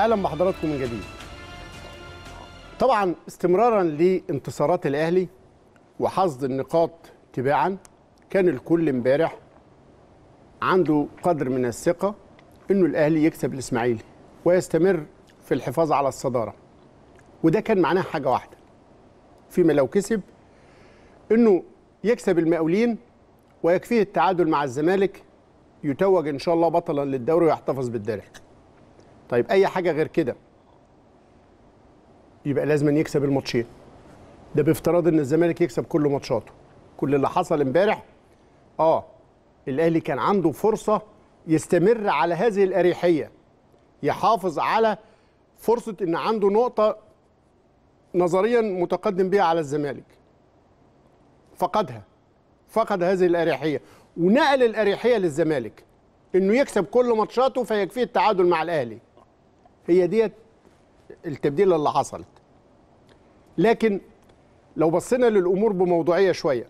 اهلا بحضراتكم من جديد طبعا استمرارا لانتصارات الاهلي وحصد النقاط تباعا كان الكل امبارح عنده قدر من الثقه انه الاهلي يكسب الاسماعيلي ويستمر في الحفاظ على الصداره وده كان معناه حاجه واحده فيما لو كسب انه يكسب المقاولين ويكفيه التعادل مع الزمالك يتوج ان شاء الله بطلا للدوري ويحتفظ بالدرع طيب اي حاجه غير كده يبقى لازم يكسب الماتشين ده بافتراض ان الزمالك يكسب كل ماتشاته كل اللي حصل امبارح اه الاهلي كان عنده فرصه يستمر على هذه الاريحيه يحافظ على فرصه ان عنده نقطه نظريا متقدم بها على الزمالك فقدها فقد هذه الاريحيه ونقل الاريحيه للزمالك انه يكسب كل ماتشاته فيكفيه التعادل مع الاهلي هي ديت التبديل اللي حصلت لكن لو بصينا للامور بموضوعيه شويه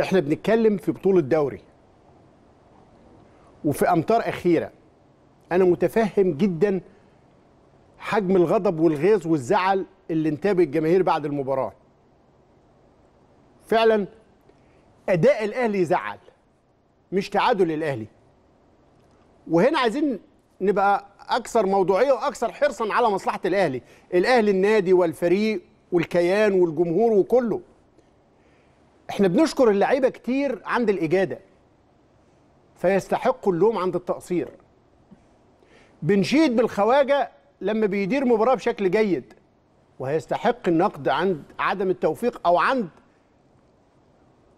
احنا بنتكلم في بطوله دوري وفي امتار اخيره انا متفهم جدا حجم الغضب والغيظ والزعل اللي انتاب الجماهير بعد المباراه فعلا اداء الاهلي زعل مش تعادل الاهلي وهنا عايزين نبقى اكثر موضوعيه واكثر حرصا على مصلحه الاهلي الاهلي النادي والفريق والكيان والجمهور وكله احنا بنشكر اللعيبه كتير عند الاجاده فيستحقوا اللوم عند التقصير بنشيد بالخواجه لما بيدير مباراه بشكل جيد وهيستحق النقد عند عدم التوفيق او عند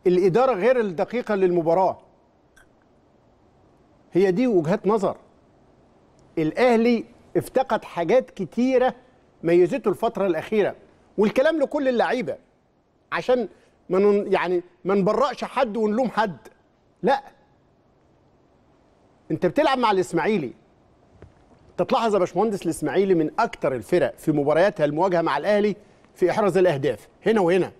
الاداره غير الدقيقه للمباراه هي دي وجهات نظر الاهلي افتقد حاجات كتيره ميزته الفتره الاخيره والكلام لكل اللعيبه عشان ما يعني ما نبرقش حد ونلوم حد لا انت بتلعب مع الاسماعيلي تلاحظ يا باشمهندس الاسماعيلي من اكتر الفرق في مبارياتها المواجهه مع الاهلي في احراز الاهداف هنا وهنا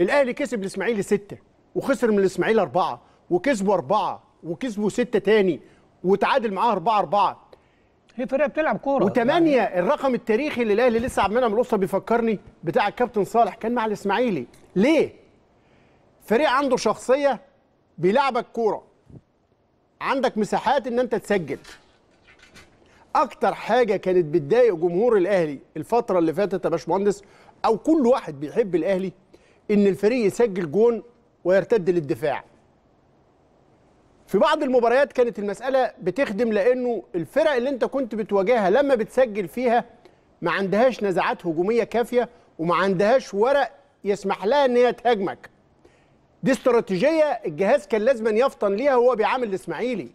الاهلي كسب الاسماعيلي ستة وخسر من الاسماعيلي أربعة وكسبوا أربعة وكسبوا ستة تاني وتعادل معاه أربعة أربعة هي فرقه بتلعب كوره وثمانية يعني. الرقم التاريخي اللي الاهلي لسه عبد المنعم القصه بيفكرني بتاع الكابتن صالح كان مع الاسماعيلي ليه فريق عنده شخصيه بيلعبك كوره عندك مساحات ان انت تسجل اكتر حاجه كانت بتضايق جمهور الاهلي الفتره اللي فاتت يا باشمهندس او كل واحد بيحب الاهلي ان الفريق يسجل جون ويرتد للدفاع في بعض المباريات كانت المساله بتخدم لانه الفرق اللي انت كنت بتواجهها لما بتسجل فيها ما عندهاش نزعات هجوميه كافيه وما عندهاش ورق يسمح لها ان هي تهاجمك دي استراتيجيه الجهاز كان لازما يفطن ليها وهو بيعامل الاسماعيلي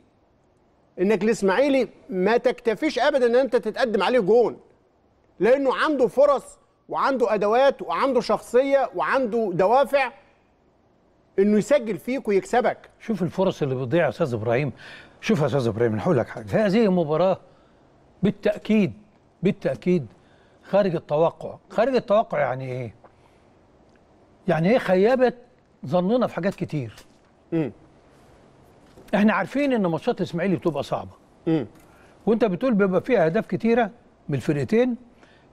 انك الاسماعيلي ما تكتفيش ابدا ان انت تتقدم عليه جون لانه عنده فرص وعنده ادوات وعنده شخصيه وعنده دوافع انه يسجل فيك ويكسبك شوف الفرص اللي بتضيع يا استاذ ابراهيم شوف يا استاذ ابراهيم انا هقول لك حاجه هذه المباراه بالتاكيد بالتاكيد خارج التوقع خارج التوقع يعني ايه يعني ايه خيبت ظننا في حاجات كتير امم احنا عارفين ان ماتشات الاسماعيلي بتبقى صعبه امم وانت بتقول بيبقى فيها اهداف كتيره من الفرقتين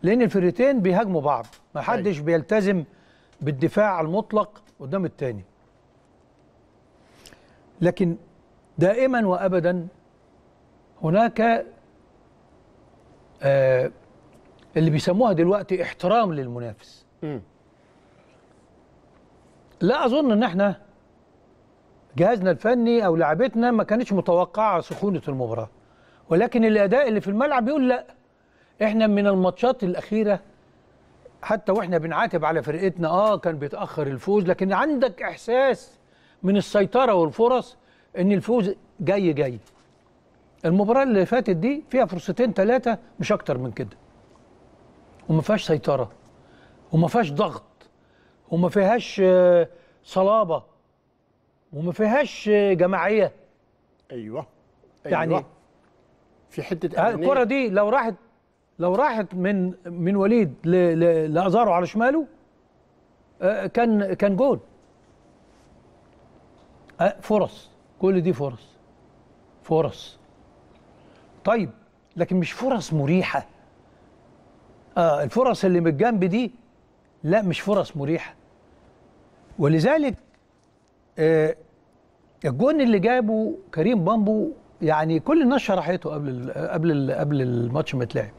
لان الفرقتين بيهاجموا بعض ما حدش أيوة. بيلتزم بالدفاع المطلق قدام التاني لكن دائما وابدا هناك آه اللي بيسموها دلوقتي احترام للمنافس م. لا اظن ان احنا جهازنا الفني او لعبتنا ما كانتش متوقعه سخونه المباراه ولكن الاداء اللي في الملعب بيقول لا احنا من الماتشات الاخيره حتى واحنا بنعاتب على فرقتنا اه كان بيتاخر الفوز لكن عندك احساس من السيطره والفرص ان الفوز جاي جاي المباراه اللي فاتت دي فيها فرصتين ثلاثه مش اكتر من كده وما فيهاش سيطره وما فيهاش ضغط وما فيهاش آه، صلابه وما فيهاش آه، جماعيه ايوه, أيوة. يعني في حته آه، الكره دي لو راحت لو راحت من من وليد لازارو على شماله كان كان جول فرص كل دي فرص فرص طيب لكن مش فرص مريحه آه الفرص اللي من الجنب دي لا مش فرص مريحه ولذلك آه الجون اللي جابه كريم بامبو يعني كل الناس شرحته قبل الـ قبل الـ قبل الماتش ما يتلعب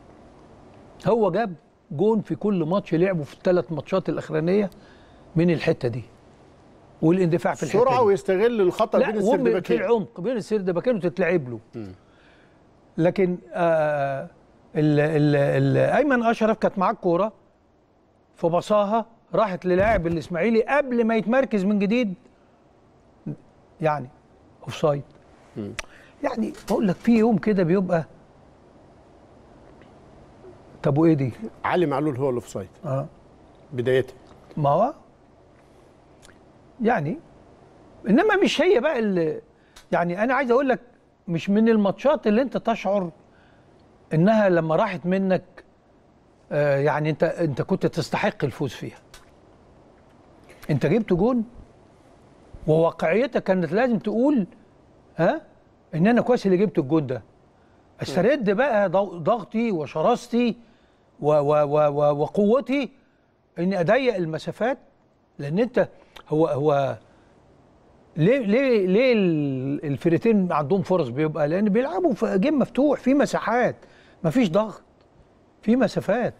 هو جاب جون في كل ماتش لعبه في الثلاث ماتشات الاخرانيه من الحته دي والاندفاع في الحته سرعه ويستغل الخطر بين السردباكين في العمق بين السردباكين وتتلعب له لكن آه ال ال ايمن اشرف كانت معاه الكوره فبصاها راحت للاعب الاسماعيلي قبل ما يتمركز من جديد يعني اوف سايد يعني بقول لك في يوم كده بيبقى طب وايه دي؟ علي معلول هو الاوف سايد اه بدايتها ما هو يعني انما مش هي بقى اللي يعني انا عايز اقول لك مش من الماتشات اللي انت تشعر انها لما راحت منك آه يعني انت انت كنت تستحق الفوز فيها انت جبت جون وواقعيتك كانت لازم تقول ها ان انا كويس اللي جبت الجون ده استرد بقى ضغطي وشراستي وقوتي اني اضيق المسافات لان انت هو هو ليه ليه ليه الفرقتين عندهم فرص بيبقى لان بيلعبوا في جيم مفتوح في مساحات مفيش ضغط في مسافات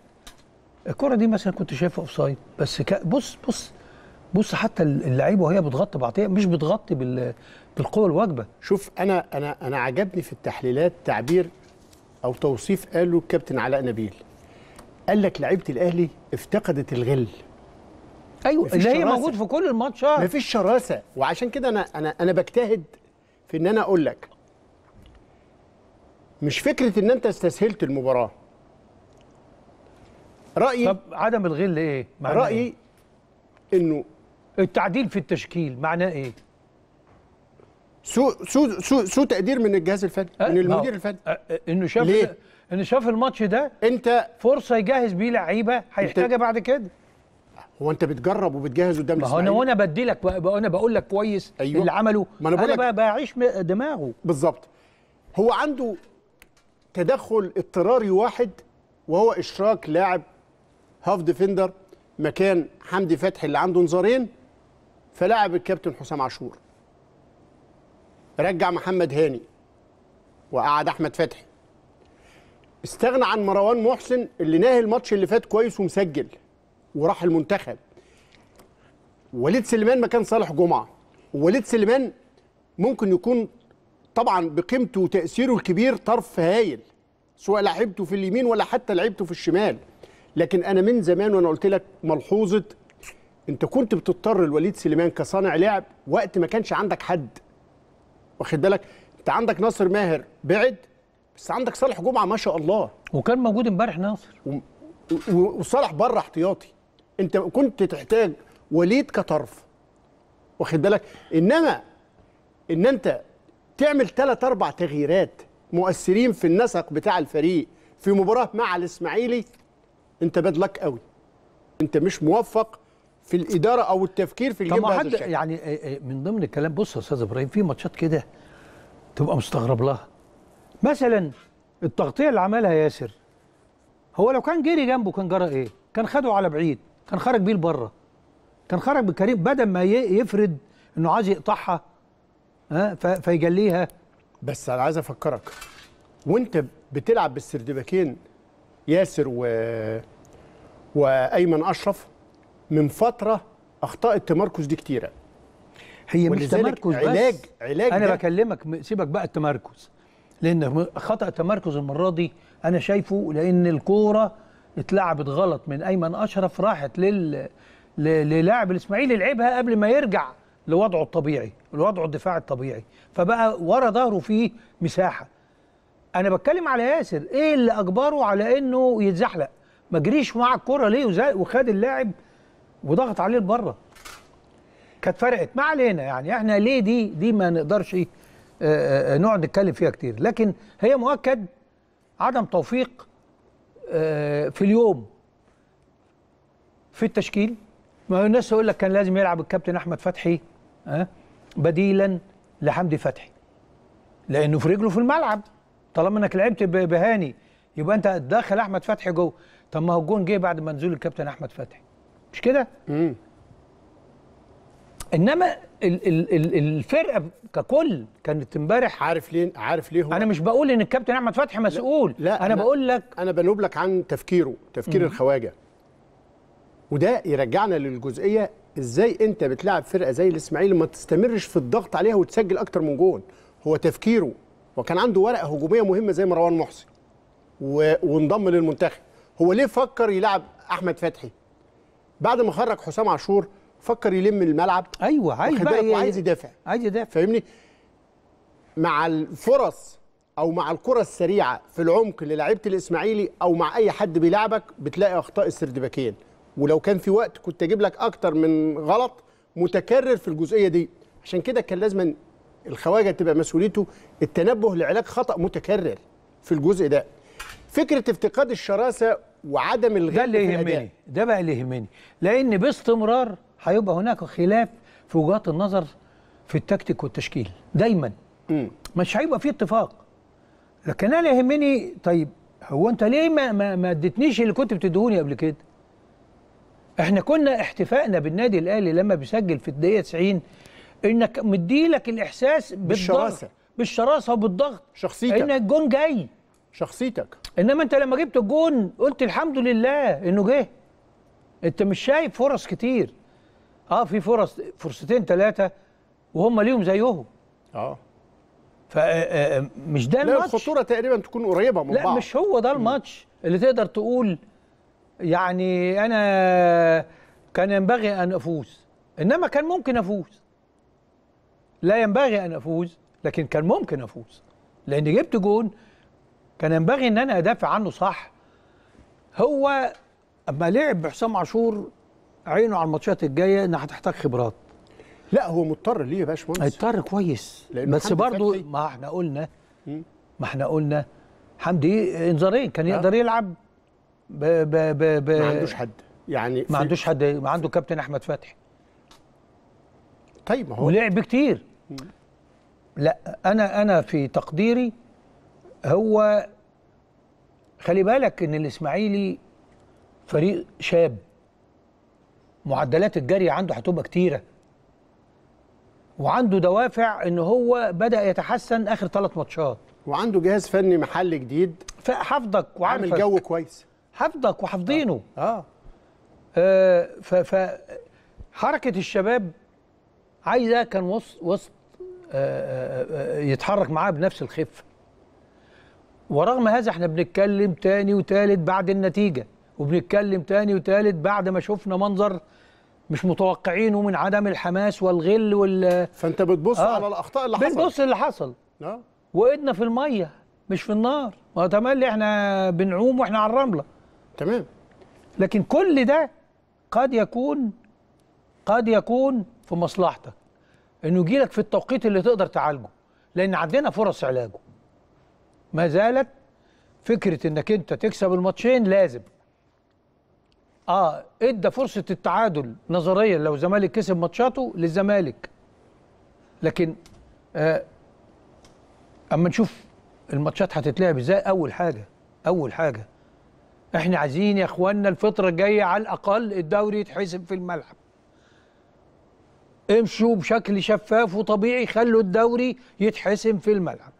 الكره دي مثلا كنت شايفها اوفسايد بس بص بص بص حتى اللعيبه وهي بتغطي بعضيها مش بتغطي بالقوه الواجبه شوف انا انا انا عجبني في التحليلات تعبير او توصيف قاله الكابتن علاء نبيل قال لك لعيبه الاهلي افتقدت الغل ايوه اللي هي موجود في كل الماتشات مفيش شراسه وعشان كده انا انا انا بجتهد في ان انا اقول لك مش فكره ان انت استسهلت المباراه رايي طب عدم الغل ايه معناه رايي إيه؟ انه التعديل في التشكيل معناه ايه سوء سوء سوء تقدير من الجهاز الفني أه من المدير الفني أه،, أه انه شاف ليه؟ انه شاف الماتش ده انت فرصه يجهز بيه لعيبه هيحتاجها بعد كده هو انت بتجرب وبتجهز قدام الاسماعيلي ما هو انا بدي لك انا بقول لك كويس أيوة. اللي عمله ما انا, أنا بعيش دماغه بالظبط هو عنده تدخل اضطراري واحد وهو اشراك لاعب هاف ديفندر مكان حمدي فتحي اللي عنده انذارين فلاعب الكابتن حسام عاشور رجع محمد هاني وقعد احمد فتحي استغنى عن مروان محسن اللي ناهي الماتش اللي فات كويس ومسجل وراح المنتخب وليد سليمان مكان صالح جمعه وليد سليمان ممكن يكون طبعا بقيمته وتاثيره الكبير طرف هايل سواء لعبته في اليمين ولا حتى لعبته في الشمال لكن انا من زمان وانا قلت لك ملحوظه انت كنت بتضطر لوليد سليمان كصانع لعب وقت ما كانش عندك حد واخد بالك انت عندك ناصر ماهر بعد بس عندك صالح جمعه ما شاء الله وكان موجود امبارح ناصر و... و... وصالح بره احتياطي انت كنت تحتاج وليد كطرف واخد بالك انما ان انت تعمل ثلاث اربع تغييرات مؤثرين في النسق بتاع الفريق في مباراه مع الاسماعيلي انت بدلك قوي انت مش موفق في الاداره او التفكير في الجيم طب حد يعني آه، آه، من ضمن الكلام بص يا استاذ ابراهيم في ماتشات كده تبقى مستغرب لها مثلا التغطيه اللي عملها ياسر هو لو كان جري جنبه كان جرى ايه كان خده على بعيد كان خرج بيه لبره كان خرج بكريم بدل ما يفرد انه عايز يقطعها ها فيجليها بس انا عايز افكرك وانت بتلعب بالسردباكين ياسر و... وايمن اشرف من فتره اخطاء التمركز دي كتيره هي مش تمركز علاج بس علاج علاج انا بكلمك سيبك بقى التمركز لان خطا التمركز المره دي انا شايفه لان الكوره اتلعبت غلط من ايمن اشرف راحت لل للاعب الاسماعيلي لعبها قبل ما يرجع لوضعه الطبيعي لوضعه الدفاع الطبيعي فبقى ورا ظهره فيه مساحه انا بتكلم على ياسر ايه اللي اجبره على انه يتزحلق ما جريش مع الكره ليه وخد اللاعب وضغط عليه لبره كانت فرقت ما علينا يعني احنا ليه دي دي ما نقدرش آه، آه، آه، نقعد نتكلم فيها كتير لكن هي مؤكد عدم توفيق آه، في اليوم في التشكيل ما هو الناس يقول لك كان لازم يلعب الكابتن احمد فتحي آه، بديلا لحمدي فتحي لانه في رجله في الملعب طالما انك لعبت بهاني يبقى انت داخل احمد فتحي جوه طب ما هو الجون جه بعد ما نزول الكابتن احمد فتحي مش كده؟ انما الفرقه ككل كانت امبارح عارف ليه عارف ليه هو انا مش بقول ان الكابتن احمد فتحي مسؤول لا, لا انا بقول لك انا بنوب لك عن تفكيره تفكير الخواجه وده يرجعنا للجزئيه ازاي انت بتلعب فرقه زي الاسماعيلي ما تستمرش في الضغط عليها وتسجل اكتر من جون هو تفكيره وكان عنده ورقه هجوميه مهمه زي مروان محسن و... وانضم للمنتخب هو ليه فكر يلعب احمد فتحي بعد ما خرج حسام عاشور فكر يلم الملعب ايوه عايز بقى إيه؟ عايز يدافع عايز يدافع فاهمني مع الفرص او مع الكره السريعه في العمق للاعيبه الاسماعيلي او مع اي حد بيلعبك بتلاقي اخطاء السردباكين ولو كان في وقت كنت اجيب لك اكتر من غلط متكرر في الجزئيه دي عشان كده كان لازم الخواجه تبقى مسؤوليته التنبه لعلاج خطا متكرر في الجزء ده فكره افتقاد الشراسه وعدم الغل ده اللي يهمني ده بقى اللي يهمني لان باستمرار هيبقى هناك خلاف في وجهات النظر في التكتيك والتشكيل دايما مم. مش هيبقى في اتفاق لكن انا يهمني طيب هو انت ليه ما ما, ما اديتنيش اللي كنت بتديهوني قبل كده احنا كنا احتفائنا بالنادي الاهلي لما بيسجل في الدقيقه 90 انك مديلك الاحساس بالشراسه بالشراسه وبالضغط شخصيتك ان الجون جاي شخصيتك انما انت لما جبت الجون قلت الحمد لله انه جه انت مش شايف فرص كتير اه في فرص فرصتين ثلاثه وهم ليهم زيهم اه ف آه، آه، مش ده الماتش لا الخطوره تقريبا تكون قريبه من لا بعض لا مش هو ده الماتش اللي تقدر تقول يعني انا كان ينبغي ان افوز انما كان ممكن افوز لا ينبغي ان افوز لكن كان ممكن افوز لان جبت جون كان ينبغي ان انا ادافع عنه صح هو اما لعب بحسام عاشور عينه على الماتشات الجايه انها هتحتاج خبرات لا هو مضطر ليه يا باشمهندس هيضطر كويس بس برضه ما احنا قلنا ما احنا قلنا حمدي انذارين كان يقدر يلعب ب ب ب ب ما عندوش حد يعني ما عندوش حد ما عنده كابتن احمد فتحي طيب ما هو ولعب كتير لا انا انا في تقديري هو خلي بالك ان الاسماعيلي فريق شاب معدلات الجري عنده هتبقى كتيره وعنده دوافع ان هو بدا يتحسن اخر ثلاث ماتشات وعنده جهاز فني محلي جديد حافظك وعامل جو كويس حافظك وحافظينه اه, آه. آه ف, ف حركه الشباب عايزه كان وسط وسط آه،, آه،, آه يتحرك معاه بنفس الخفه ورغم هذا احنا بنتكلم تاني وتالت بعد النتيجه وبنتكلم تاني وتالت بعد ما شفنا منظر مش متوقعينه من عدم الحماس والغل وال فانت بتبص آه. على الاخطاء اللي حصلت بتبص اللي حصل آه. وقدنا في الميه مش في النار ما تملي احنا بنعوم واحنا على الرمله تمام لكن كل ده قد يكون قد يكون في مصلحتك انه يجيلك في التوقيت اللي تقدر تعالجه لان عندنا فرص علاجه ما زالت فكره انك انت تكسب الماتشين لازم اه ادى فرصه التعادل نظريا لو الزمالك كسب ماتشاته للزمالك لكن آه اما نشوف الماتشات هتتلعب ازاي اول حاجه اول حاجه احنا عايزين يا اخوانا الفتره الجايه على الاقل الدوري يتحسب في الملعب امشوا بشكل شفاف وطبيعي خلوا الدوري يتحسم في الملعب